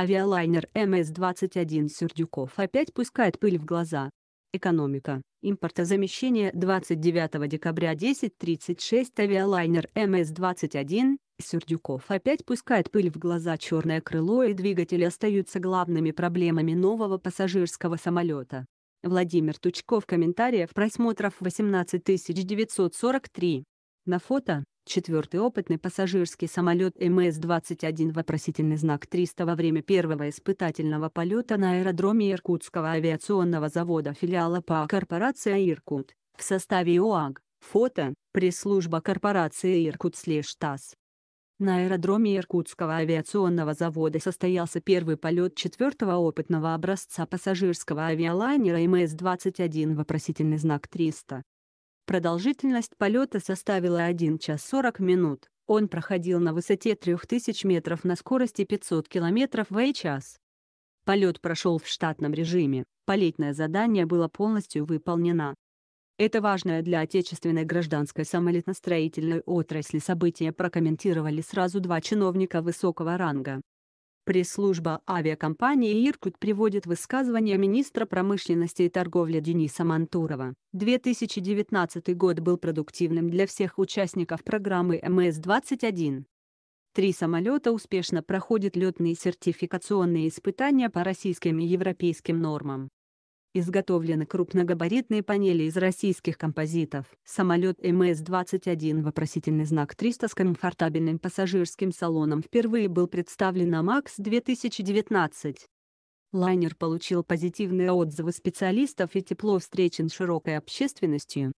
Авиалайнер МС-21 Сердюков опять пускает пыль в глаза. Экономика. Импортозамещение 29 декабря 10.36 авиалайнер МС-21 Сердюков опять пускает пыль в глаза черное крыло и двигатель остаются главными проблемами нового пассажирского самолета. Владимир Тучков комментариев просмотров 18943. На фото Четвертый опытный пассажирский самолет МС-21 вопросительный знак 300 во время первого испытательного полета на аэродроме Иркутского авиационного завода филиала ПА «Корпорация Иркут» в составе ОАГ. Фото, пресс-служба корпорации Иркутслештас. На аэродроме Иркутского авиационного завода состоялся первый полет четвертого опытного образца пассажирского авиалайнера МС-21 вопросительный знак 300, Продолжительность полета составила 1 час 40 минут. Он проходил на высоте 3000 метров на скорости 500 километров в час. Полет прошел в штатном режиме, полетное задание было полностью выполнено. Это важное для отечественной гражданской самолетностроительной отрасли событие прокомментировали сразу два чиновника высокого ранга. Пресс-служба авиакомпании «Иркут» приводит высказывание министра промышленности и торговли Дениса Мантурова. 2019 год был продуктивным для всех участников программы МС-21. Три самолета успешно проходят летные сертификационные испытания по российским и европейским нормам. Изготовлены крупногабаритные панели из российских композитов. Самолет МС-21 вопросительный знак 300 с комфортабельным пассажирским салоном впервые был представлен на МАКС-2019. Лайнер получил позитивные отзывы специалистов и тепло встречен широкой общественностью.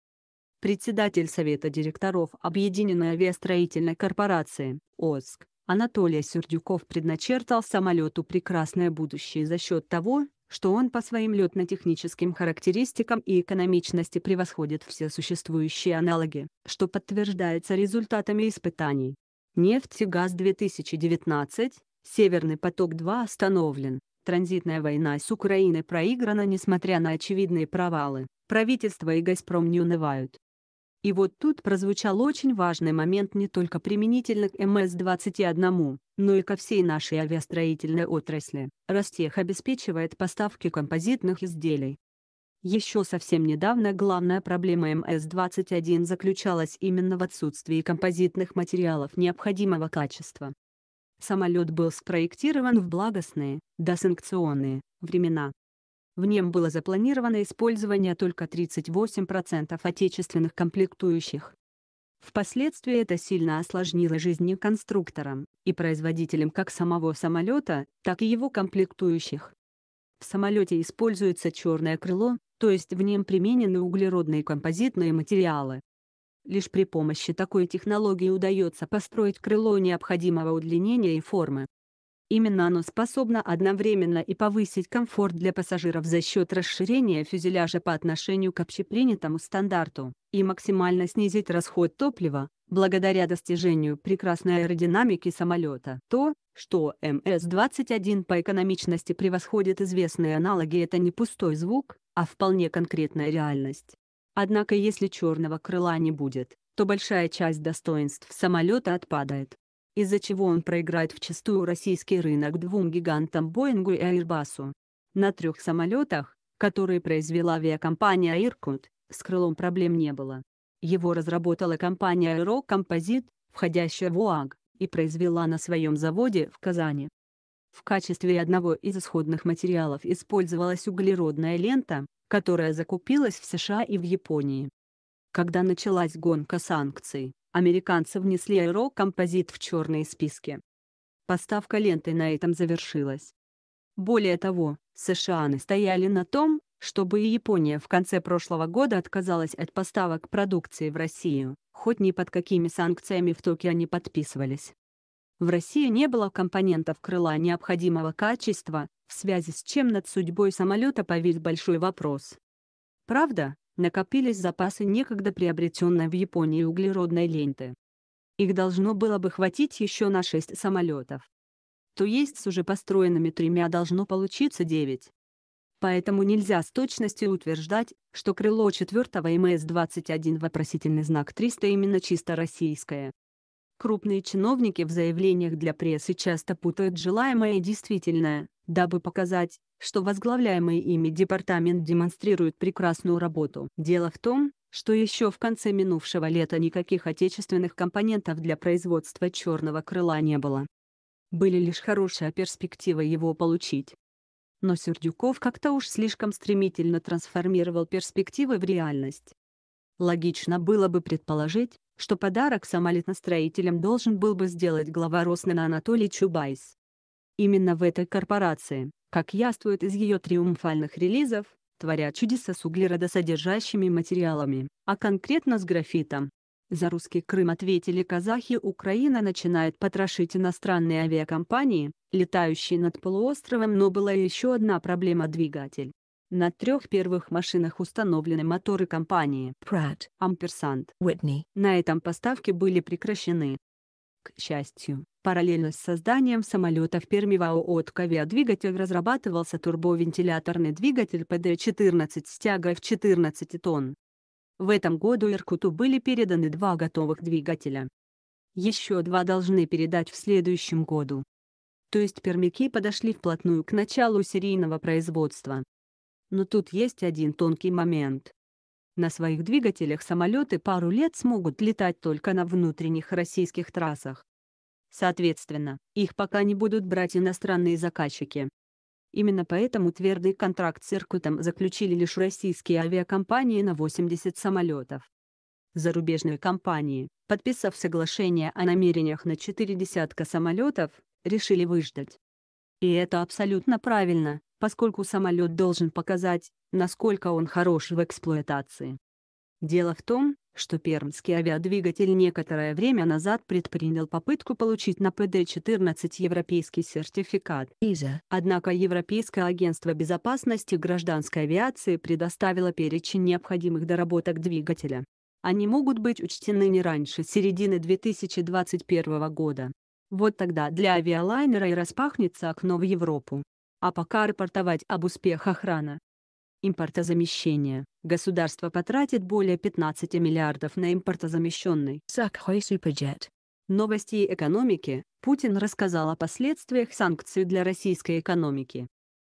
Председатель Совета директоров Объединенной авиастроительной корпорации ОСК Анатолий Сердюков предначертал самолету прекрасное будущее за счет того, что он по своим летно-техническим характеристикам и экономичности превосходит все существующие аналоги, что подтверждается результатами испытаний. Нефть и газ 2019, Северный поток-2 остановлен, транзитная война с Украиной проиграна несмотря на очевидные провалы, правительство и «Газпром» не унывают. И вот тут прозвучал очень важный момент не только применительно к МС-21, но и ко всей нашей авиастроительной отрасли. Ростех обеспечивает поставки композитных изделий. Еще совсем недавно главная проблема МС-21 заключалась именно в отсутствии композитных материалов необходимого качества. Самолет был спроектирован в благостные, досанкционные, времена, в нем было запланировано использование только 38% отечественных комплектующих. Впоследствии это сильно осложнило жизнь конструкторам и производителям как самого самолета, так и его комплектующих. В самолете используется черное крыло, то есть в нем применены углеродные композитные материалы. Лишь при помощи такой технологии удается построить крыло необходимого удлинения и формы. Именно оно способно одновременно и повысить комфорт для пассажиров за счет расширения фюзеляжа по отношению к общепринятому стандарту и максимально снизить расход топлива, благодаря достижению прекрасной аэродинамики самолета. То, что МС-21 по экономичности превосходит известные аналоги, это не пустой звук, а вполне конкретная реальность. Однако если черного крыла не будет, то большая часть достоинств самолета отпадает из-за чего он проиграет вчастую российский рынок двум гигантам Боингу и Airbus. На трех самолетах, которые произвела авиакомпания «Иркут», с крылом проблем не было. Его разработала компания «Аэрокомпозит», входящая в УАГ, и произвела на своем заводе в Казани. В качестве одного из исходных материалов использовалась углеродная лента, которая закупилась в США и в Японии. Когда началась гонка санкций, американцы внесли э, композит в черные списки. Поставка ленты на этом завершилась. Более того, США настояли на том, чтобы и Япония в конце прошлого года отказалась от поставок продукции в Россию, хоть ни под какими санкциями в Токио не подписывались. В России не было компонентов крыла необходимого качества, в связи с чем над судьбой самолета повис большой вопрос. Правда, накопились запасы некогда приобретенной в Японии углеродной ленты. Их должно было бы хватить еще на 6 самолетов. То есть с уже построенными тремя должно получиться 9. Поэтому нельзя с точностью утверждать, что крыло 4 МС-21 вопросительный знак 300 именно чисто российское. Крупные чиновники в заявлениях для прессы часто путают желаемое и действительное, дабы показать, что возглавляемый ими департамент демонстрирует прекрасную работу. Дело в том, что еще в конце минувшего лета никаких отечественных компонентов для производства черного крыла не было. Были лишь хорошая перспектива его получить. Но Сердюков как-то уж слишком стремительно трансформировал перспективы в реальность. Логично было бы предположить, что подарок самолетностроителям должен был бы сделать глава Роснана Анатолий Чубайс именно в этой корпорации, как яствует из ее триумфальных релизов, творят чудеса с углеродосодержащими материалами, а конкретно с графитом. За русский Крым ответили казахи, Украина начинает потрошить иностранные авиакомпании, летающие над полуостровом, но была еще одна проблема двигатель. На трех первых машинах установлены моторы компании Pratt, Ampersand, Whitney. На этом поставки были прекращены. К счастью, параллельно с созданием самолета в Перми в АО «Отковиадвигатель» разрабатывался турбовентиляторный двигатель ПД-14 с тягой в 14 тонн. В этом году Иркуту были переданы два готовых двигателя. Еще два должны передать в следующем году. То есть пермяки подошли вплотную к началу серийного производства. Но тут есть один тонкий момент. На своих двигателях самолеты пару лет смогут летать только на внутренних российских трассах. Соответственно, их пока не будут брать иностранные заказчики. Именно поэтому твердый контракт с Иркутом заключили лишь российские авиакомпании на 80 самолетов. Зарубежные компании, подписав соглашение о намерениях на четыре десятка самолетов, решили выждать. И это абсолютно правильно, поскольку самолет должен показать, насколько он хорош в эксплуатации. Дело в том, что пермский авиадвигатель некоторое время назад предпринял попытку получить на ПД-14 европейский сертификат ИЗА. Однако Европейское агентство безопасности гражданской авиации предоставило перечень необходимых доработок двигателя. Они могут быть учтены не раньше середины 2021 года. Вот тогда для авиалайнера и распахнется окно в Европу а пока репортовать об успехах охраны. Импортозамещение. Государство потратит более 15 миллиардов на импортозамещенный Сакхой Суперджет. Новости экономики. Путин рассказал о последствиях санкций для российской экономики.